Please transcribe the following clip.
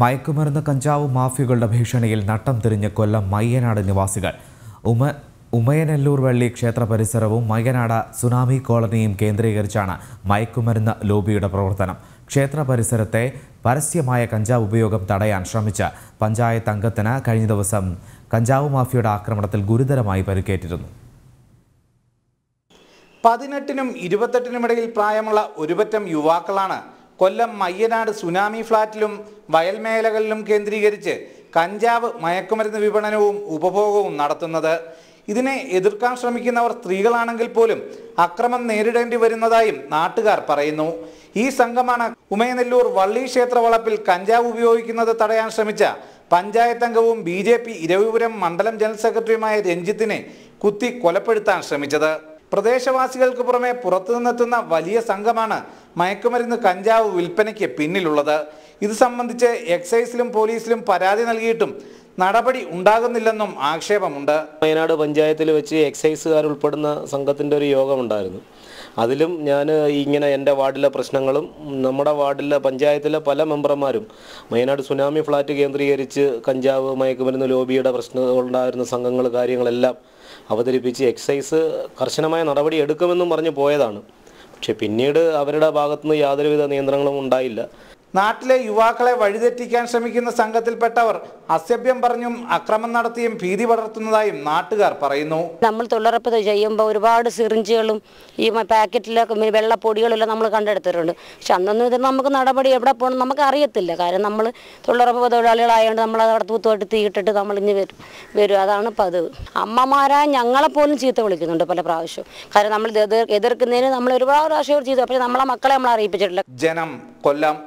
മയക്കുമരുന്ന് കഞ്ചാവ് മാഫിയകളുടെ ഭീഷണിയിൽ നട്ടം തിരിഞ്ഞ് കൊല്ലം മയ്യനാട് നിവാസികൾ ഉമ ഉമയനെല്ലൂർ വള്ളി ക്ഷേത്ര പരിസരവും മയ്യനാട് സുനാമി കോളനിയും കേന്ദ്രീകരിച്ചാണ് മയക്കുമരുന്ന് ലോബിയുടെ പ്രവർത്തനം ക്ഷേത്ര പരിസരത്തെ പരസ്യമായ കഞ്ചാവ് ഉപയോഗം തടയാൻ ശ്രമിച്ച പഞ്ചായത്ത് അംഗത്തിന് കഴിഞ്ഞ ദിവസം കഞ്ചാവ് മാഫിയയുടെ ആക്രമണത്തിൽ ഗുരുതരമായി പരിക്കേറ്റിരുന്നു പതിനെട്ടിനും ഇരുപത്തെട്ടിനും ഇടയിൽ പ്രായമുള്ള ഒരുപറ്റം യുവാക്കളാണ് കൊല്ലം മയ്യനാട് സുനാമി ഫ്ളാറ്റിലും വയൽമേലകളിലും കേന്ദ്രീകരിച്ച് കഞ്ചാവ് മയക്കുമരുന്ന് വിപണനവും ഉപഭോഗവും നടത്തുന്നത് ഇതിനെ എതിർക്കാൻ ശ്രമിക്കുന്നവർ സ്ത്രീകളാണെങ്കിൽ പോലും അക്രമം നേരിടേണ്ടി വരുന്നതായും നാട്ടുകാർ പറയുന്നു ഈ സംഘമാണ് ഉമയനെല്ലൂർ വള്ളി ക്ഷേത്ര വളപ്പിൽ കഞ്ചാവ് ഉപയോഗിക്കുന്നത് തടയാൻ ശ്രമിച്ച പഞ്ചായത്ത് അംഗവും ബി ജെ പി ഇരവിപുരം മണ്ഡലം ജനറൽ സെക്രട്ടറിയുമായ രഞ്ജിത്തിനെ കുത്തി കൊലപ്പെടുത്താൻ ശ്രമിച്ചത് പ്രദേശവാസികൾക്ക് പുറമെ പുറത്തുനിന്നെത്തുന്ന വലിയ സംഘമാണ് മയക്കുമരുന്ന് കഞ്ചാവ് വിൽപ്പനയ്ക്ക് പിന്നിലുള്ളത് ഇത് സംബന്ധിച്ച് എക്സൈസിലും പോലീസിലും പരാതി നൽകിയിട്ടും നടപടി ഉണ്ടാകുന്നില്ലെന്നും ആക്ഷേപമുണ്ട് വയനാട് പഞ്ചായത്തിൽ വെച്ച് എക്സൈസുകാർ ഉൾപ്പെടുന്ന സംഘത്തിൻ്റെ ഒരു യോഗമുണ്ടായിരുന്നു അതിലും ഞാൻ ഇങ്ങനെ എൻ്റെ വാർഡിലെ പ്രശ്നങ്ങളും നമ്മുടെ വാർഡിലെ പഞ്ചായത്തിലെ പല മെമ്പർമാരും വയനാട് സുനാമി ഫ്ലാറ്റ് കേന്ദ്രീകരിച്ച് കഞ്ചാവ് മയക്കുമരുന്ന് ലോബിയുടെ പ്രശ്നങ്ങളുണ്ടായിരുന്ന സംഘങ്ങൾ കാര്യങ്ങളെല്ലാം അവതരിപ്പിച്ച് എക്സൈസ് കർശനമായ നടപടി എടുക്കുമെന്നും പറഞ്ഞ് പോയതാണ് പക്ഷേ പിന്നീട് അവരുടെ ഭാഗത്തുനിന്ന് യാതൊരുവിധ നിയന്ത്രണങ്ങളും ഉണ്ടായില്ല നാട്ടിലെ യുവാക്കളെ വഴിതെറ്റിക്കാൻ ശ്രമിക്കുന്ന സംഘത്തിൽപ്പെട്ടവർ അസഭ്യം പറഞ്ഞും അക്രമം നടത്തിയും ഭീതി പടർത്തുന്നതായും നാട്ടുകാർ പറയുന്നു നമ്മൾ തൊഴിലുറപ്പ് ചെയ്യുമ്പോൾ ഒരുപാട് സിറിഞ്ചുകളും ഈ പാക്കറ്റിലെ വെള്ളപ്പൊടികളെല്ലാം നമ്മൾ കണ്ടെടുത്തിട്ടുണ്ട് പക്ഷെ അന്നൊന്നും ഇത് നമുക്ക് നടപടി എവിടെ പോകണം നമുക്ക് അറിയത്തില്ല കാരണം നമ്മൾ തൊഴിലുറപ്പ് തൊഴിലാളികളായതുകൊണ്ട് നമ്മൾ അവിടെ തൂത്തുമായിട്ട് തീയിട്ടിട്ട് നമ്മൾ ഇനി വരും വരും അതാണ് പതിവ് അമ്മമാരായ ഞങ്ങളെ പോലും ചീത്ത വിളിക്കുന്നുണ്ട് പല പ്രാവശ്യവും കാരണം നമ്മൾ എതിർക്കുന്നതിന് നമ്മൾ ഒരുപാട് പ്രാവശ്യം ചീത്ത പക്ഷേ നമ്മളെ മക്കളെ നമ്മൾ അറിയിപ്പിച്ചിട്ടില്ല ജനം കൊല്ലം